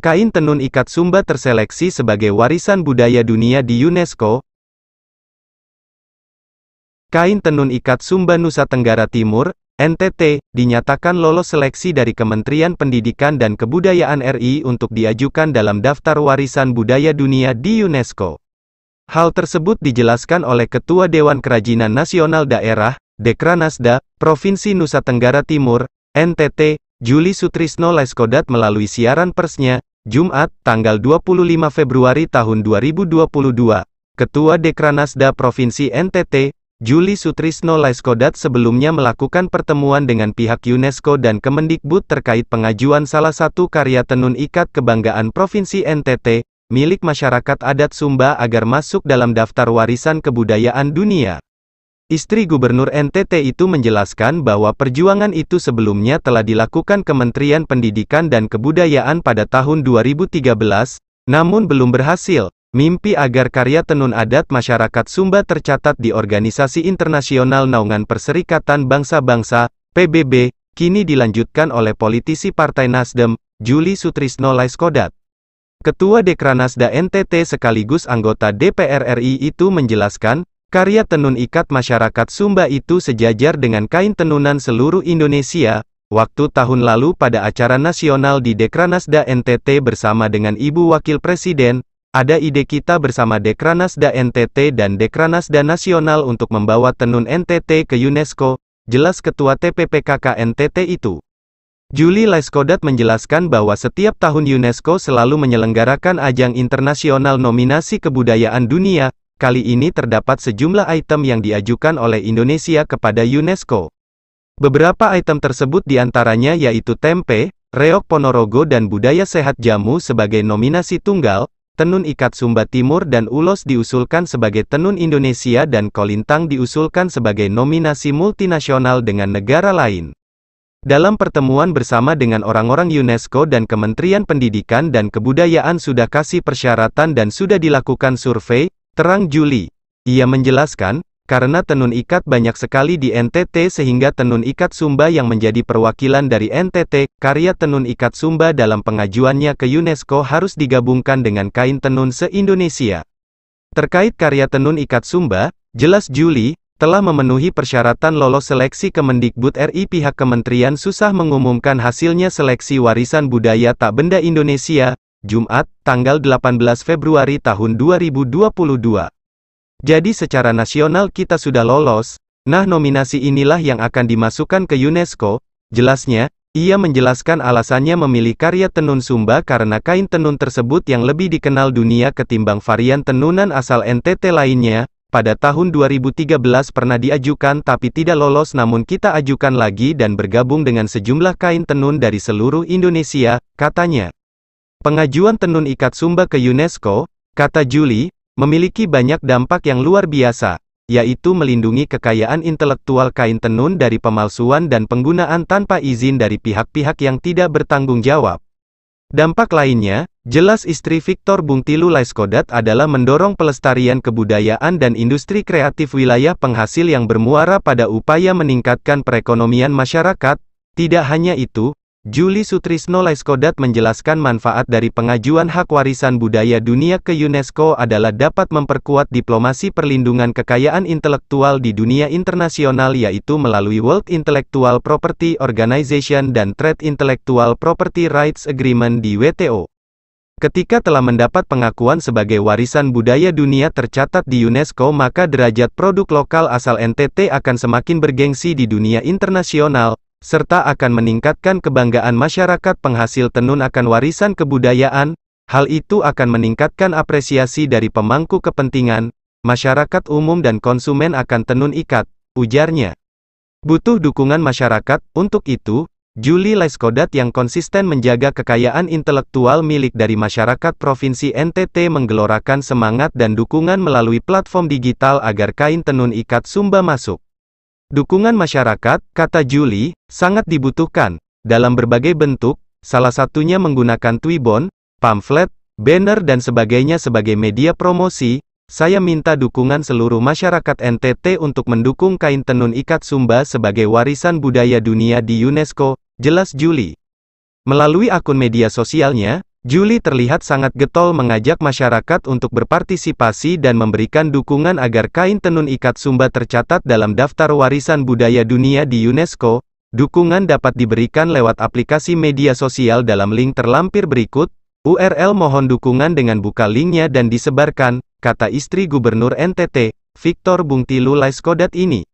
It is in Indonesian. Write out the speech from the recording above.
Kain tenun ikat Sumba terseleksi sebagai warisan budaya dunia di UNESCO. Kain tenun ikat Sumba Nusa Tenggara Timur, NTT, dinyatakan lolos seleksi dari Kementerian Pendidikan dan Kebudayaan RI untuk diajukan dalam daftar warisan budaya dunia di UNESCO. Hal tersebut dijelaskan oleh Ketua Dewan Kerajinan Nasional Daerah, Dekranasda, Provinsi Nusa Tenggara Timur, NTT, Juli Sutrisno Leskodat melalui siaran persnya, Jumat, tanggal 25 Februari tahun 2022, Ketua Dekranasda Provinsi NTT, Juli Sutrisno Laiskodat sebelumnya melakukan pertemuan dengan pihak UNESCO dan Kemendikbud terkait pengajuan salah satu karya tenun ikat kebanggaan Provinsi NTT, milik masyarakat adat Sumba agar masuk dalam daftar warisan kebudayaan dunia. Istri Gubernur NTT itu menjelaskan bahwa perjuangan itu sebelumnya telah dilakukan Kementerian Pendidikan dan Kebudayaan pada tahun 2013, namun belum berhasil. Mimpi agar karya tenun adat masyarakat Sumba tercatat di Organisasi Internasional Naungan Perserikatan Bangsa-Bangsa, PBB, kini dilanjutkan oleh politisi Partai Nasdem, Juli Sutrisno Laiskodat. Ketua Dekranasda NTT sekaligus anggota DPR RI itu menjelaskan, Karya tenun ikat masyarakat Sumba itu sejajar dengan kain tenunan seluruh Indonesia, waktu tahun lalu pada acara nasional di Dekranasda NTT bersama dengan Ibu Wakil Presiden, ada ide kita bersama Dekranasda NTT dan Dekranasda Nasional untuk membawa tenun NTT ke UNESCO, jelas Ketua TPPKK NTT itu. Juli Leskodat menjelaskan bahwa setiap tahun UNESCO selalu menyelenggarakan ajang internasional nominasi kebudayaan dunia, kali ini terdapat sejumlah item yang diajukan oleh Indonesia kepada UNESCO. Beberapa item tersebut diantaranya yaitu tempe, reok ponorogo dan budaya sehat jamu sebagai nominasi tunggal, tenun ikat Sumba Timur dan ulos diusulkan sebagai tenun Indonesia dan kolintang diusulkan sebagai nominasi multinasional dengan negara lain. Dalam pertemuan bersama dengan orang-orang UNESCO dan Kementerian Pendidikan dan Kebudayaan sudah kasih persyaratan dan sudah dilakukan survei, Terang Juli. Ia menjelaskan, karena tenun ikat banyak sekali di NTT sehingga tenun ikat Sumba yang menjadi perwakilan dari NTT, karya tenun ikat Sumba dalam pengajuannya ke UNESCO harus digabungkan dengan kain tenun se-Indonesia. Terkait karya tenun ikat Sumba, jelas Juli, telah memenuhi persyaratan lolos seleksi Kemendikbud RI pihak kementerian susah mengumumkan hasilnya seleksi warisan budaya tak benda Indonesia, Jumat, tanggal 18 Februari tahun 2022. Jadi secara nasional kita sudah lolos, nah nominasi inilah yang akan dimasukkan ke UNESCO, jelasnya, ia menjelaskan alasannya memilih karya tenun Sumba karena kain tenun tersebut yang lebih dikenal dunia ketimbang varian tenunan asal NTT lainnya, pada tahun 2013 pernah diajukan tapi tidak lolos namun kita ajukan lagi dan bergabung dengan sejumlah kain tenun dari seluruh Indonesia, katanya. Pengajuan tenun ikat Sumba ke UNESCO, kata Juli, memiliki banyak dampak yang luar biasa, yaitu melindungi kekayaan intelektual kain tenun dari pemalsuan dan penggunaan tanpa izin dari pihak-pihak yang tidak bertanggung jawab. Dampak lainnya, jelas istri Victor Bungtilu Laiskodat adalah mendorong pelestarian kebudayaan dan industri kreatif wilayah penghasil yang bermuara pada upaya meningkatkan perekonomian masyarakat, tidak hanya itu, Juli Sutrisno Laiskodat menjelaskan manfaat dari pengajuan hak warisan budaya dunia ke UNESCO adalah dapat memperkuat diplomasi perlindungan kekayaan intelektual di dunia internasional yaitu melalui World Intellectual Property Organization dan Trade Intellectual Property Rights Agreement di WTO. Ketika telah mendapat pengakuan sebagai warisan budaya dunia tercatat di UNESCO maka derajat produk lokal asal NTT akan semakin bergengsi di dunia internasional, serta akan meningkatkan kebanggaan masyarakat penghasil tenun akan warisan kebudayaan, hal itu akan meningkatkan apresiasi dari pemangku kepentingan, masyarakat umum dan konsumen akan tenun ikat, ujarnya. Butuh dukungan masyarakat, untuk itu, Juli Leskodat yang konsisten menjaga kekayaan intelektual milik dari masyarakat Provinsi NTT menggelorakan semangat dan dukungan melalui platform digital agar kain tenun ikat Sumba masuk. Dukungan masyarakat, kata Julie, sangat dibutuhkan, dalam berbagai bentuk, salah satunya menggunakan Twibbon, pamflet, banner dan sebagainya sebagai media promosi, saya minta dukungan seluruh masyarakat NTT untuk mendukung kain tenun ikat Sumba sebagai warisan budaya dunia di UNESCO, jelas Juli. Melalui akun media sosialnya, Juli terlihat sangat getol mengajak masyarakat untuk berpartisipasi dan memberikan dukungan agar kain tenun ikat Sumba tercatat dalam daftar warisan budaya dunia di UNESCO. Dukungan dapat diberikan lewat aplikasi media sosial dalam link terlampir berikut. URL mohon dukungan dengan buka linknya dan disebarkan, kata istri Gubernur NTT, Victor Bungtilu Laiskodat ini.